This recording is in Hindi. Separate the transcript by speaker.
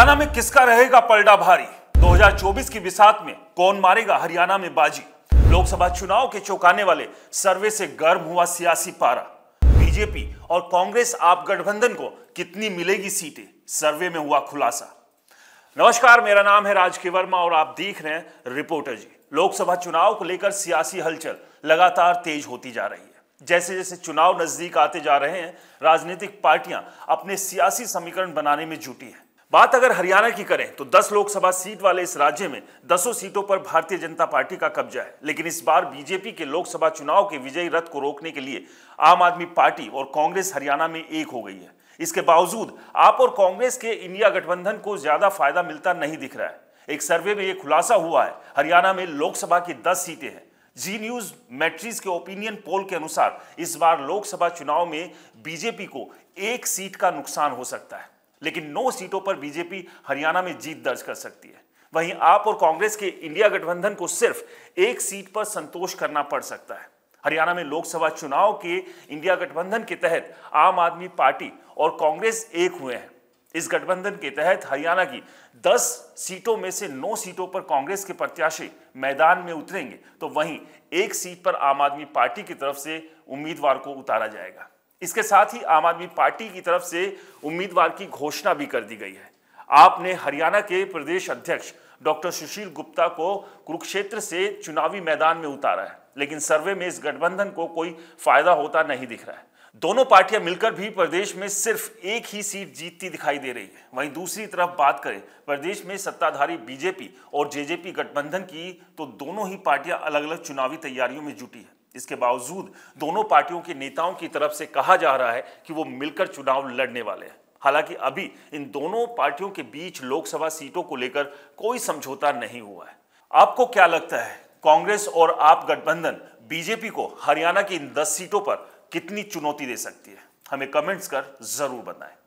Speaker 1: हरियाणा में किसका रहेगा पलड़ा भारी 2024 की बिसात में कौन मारेगा हरियाणा में बाजी लोकसभा चुनाव के चौंकाने वाले सर्वे से गर्म हुआ सियासी पारा बीजेपी और कांग्रेस आप गठबंधन को कितनी मिलेगी सीटें सर्वे में हुआ खुलासा नमस्कार मेरा नाम है राज के वर्मा और आप देख रहे हैं रिपोर्टर जी लोकसभा चुनाव को लेकर सियासी हलचल लगातार तेज होती जा रही है जैसे जैसे चुनाव नजदीक आते जा रहे हैं राजनीतिक पार्टियां अपने सियासी समीकरण बनाने में जुटी हैं बात अगर हरियाणा की करें तो 10 लोकसभा सीट वाले इस राज्य में दसों सीटों पर भारतीय जनता पार्टी का कब्जा है लेकिन इस बार बीजेपी के लोकसभा चुनाव के विजयी रथ को रोकने के लिए आम आदमी पार्टी और कांग्रेस हरियाणा में एक हो गई है इसके बावजूद आप और कांग्रेस के इंडिया गठबंधन को ज्यादा फायदा मिलता नहीं दिख रहा है एक सर्वे में यह खुलासा हुआ है हरियाणा में लोकसभा की दस सीटें हैं जी न्यूज मैट्रिक्स के ओपिनियन पोल के अनुसार इस बार लोकसभा चुनाव में बीजेपी को एक सीट का नुकसान हो सकता है लेकिन नौ सीटों पर बीजेपी हरियाणा में जीत दर्ज कर सकती है वहीं आप और कांग्रेस के इंडिया गठबंधन को सिर्फ एक सीट पर संतोष करना पड़ सकता है हरियाणा में लोकसभा चुनाव के इंडिया गठबंधन के तहत आम आदमी पार्टी और कांग्रेस एक हुए हैं इस गठबंधन के तहत हरियाणा की 10 सीटों में से 9 सीटों पर कांग्रेस के प्रत्याशी मैदान में उतरेंगे तो वहीं एक सीट पर आम आदमी पार्टी की तरफ से उम्मीदवार को उतारा जाएगा इसके साथ ही आम आदमी पार्टी की तरफ से उम्मीदवार की घोषणा भी कर दी गई है आपने हरियाणा के प्रदेश अध्यक्ष डॉक्टर सुशील गुप्ता को कुरुक्षेत्र से चुनावी मैदान में उतारा है लेकिन सर्वे में इस गठबंधन को कोई फायदा होता नहीं दिख रहा है दोनों पार्टियां मिलकर भी प्रदेश में सिर्फ एक ही सीट जीतती दिखाई दे रही है वहीं दूसरी तरफ बात करें प्रदेश में सत्ताधारी बीजेपी और जेजेपी गठबंधन की तो दोनों ही पार्टियां अलग अलग चुनावी तैयारियों में जुटी है इसके बावजूद दोनों पार्टियों के नेताओं की तरफ से कहा जा रहा है कि वो मिलकर चुनाव लड़ने वाले हैं हालांकि अभी इन दोनों पार्टियों के बीच लोकसभा सीटों को लेकर कोई समझौता नहीं हुआ है आपको क्या लगता है कांग्रेस और आप गठबंधन बीजेपी को हरियाणा की इन दस सीटों पर कितनी चुनौती दे सकती है हमें कमेंट्स कर जरूर बताएं